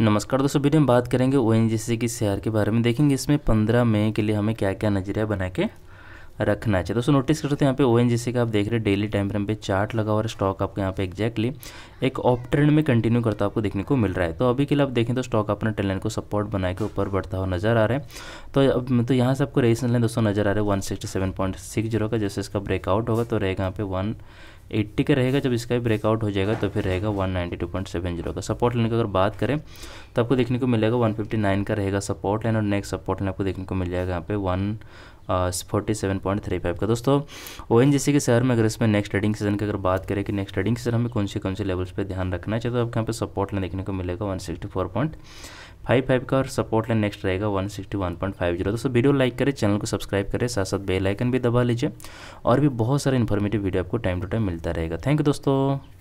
नमस्कार दोस्तों वीडियो में बात करेंगे ओ की शेयर के बारे में देखेंगे इसमें पंद्रह मई के लिए हमें क्या क्या नजरिया बना के रखना चाहिए दोस्तों नोटिस कर सकते हैं यहाँ पे ओ एन का आप देख रहे हैं डेली टाइम फ्रेम पे चार्ट लगा हुआ है स्टॉक आपको यहाँ पे एक्जैक्टली एक ऑप ट्रेंड में कंटिन्यू करता आपको देखने को मिल रहा है तो अभी के लिए आप देखें तो स्टॉक अपने टेलन को सपोर्ट बना के ऊपर बढ़ता हुआ नजर आ रहा है तो अब तो यहाँ से आपको रेजिस्टेंस लाइन दोस्तों नजर आ रहा है one sixty seven point six zero का जैसे इसका ब्रेकआउट होगा तो रहेगा यहाँ पे वन एट्टी का रहेगा जब इसका भी ब्रेकआउट हो जाएगा तो फिर रहेगा one two point seven zero का सपोर्ट लाइन की अगर बात करें तो आपको देखने को मिलेगा वन फिफ्टी नाइन का रहेगा सपोर्ट लाइन और नेक्स्ट सपोर्ट लाइन आपको देखने को मिल जाएगा यहाँ पे one forty seven point three five का दोस्तों ओ एन के शहर में अगर इसमें नेक्स्ट ट्रेडिंग सीजन की अगर बात करें कि नेक्स्ट ट्रेडिंग सीजन हमें कौन से कौन से लेवल्स पर ध्यान रखना चाहिए तो आपके यहाँ पर सपोर्ट लाइन देखने को मिलेगा one sixty four point five five का और सपोर्ट लाइन नेक्स्ट रहेगा one sixty one point five zero दोस्तों वीडियो लाइक करें चैनल को सब्सक्राइब करें साथ साथ बेल आइकन भी दबा लीजिए और भी बहुत सारे इन्फॉर्मेटिव वीडियो आपको टाइम टू टाइम मिलता रहेगा थैंक यू दोस्तों